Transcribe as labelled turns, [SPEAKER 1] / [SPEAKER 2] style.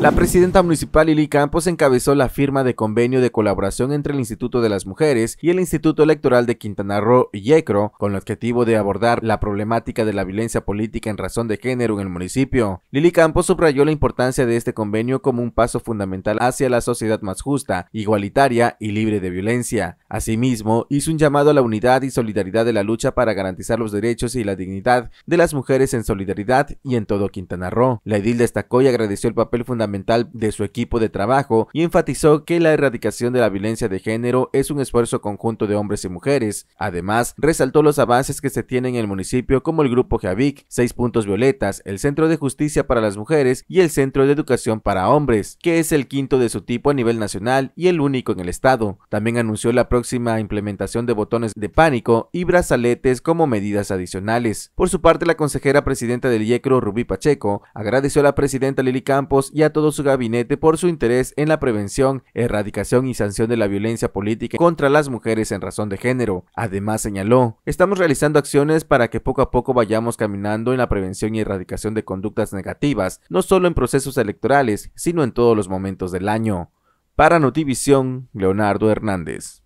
[SPEAKER 1] La presidenta municipal Lili Campos encabezó la firma de convenio de colaboración entre el Instituto de las Mujeres y el Instituto Electoral de Quintana Roo y ECRO con el objetivo de abordar la problemática de la violencia política en razón de género en el municipio. Lili Campos subrayó la importancia de este convenio como un paso fundamental hacia la sociedad más justa, igualitaria y libre de violencia. Asimismo, hizo un llamado a la unidad y solidaridad de la lucha para garantizar los derechos y la dignidad de las mujeres en solidaridad y en todo Quintana Roo. La edil destacó y agradeció el papel fundamental de su equipo de trabajo y enfatizó que la erradicación de la violencia de género es un esfuerzo conjunto de hombres y mujeres. Además, resaltó los avances que se tienen en el municipio como el grupo Javic, Seis Puntos Violetas, el Centro de Justicia para las Mujeres y el Centro de Educación para Hombres, que es el quinto de su tipo a nivel nacional y el único en el estado. También anunció la próxima implementación de botones de pánico y brazaletes como medidas adicionales. Por su parte, la consejera presidenta del yecro Rubí Pacheco, agradeció a la presidenta Lili Campos y y a todo su gabinete por su interés en la prevención, erradicación y sanción de la violencia política contra las mujeres en razón de género. Además señaló, estamos realizando acciones para que poco a poco vayamos caminando en la prevención y erradicación de conductas negativas, no solo en procesos electorales, sino en todos los momentos del año. Para Notivisión, Leonardo Hernández.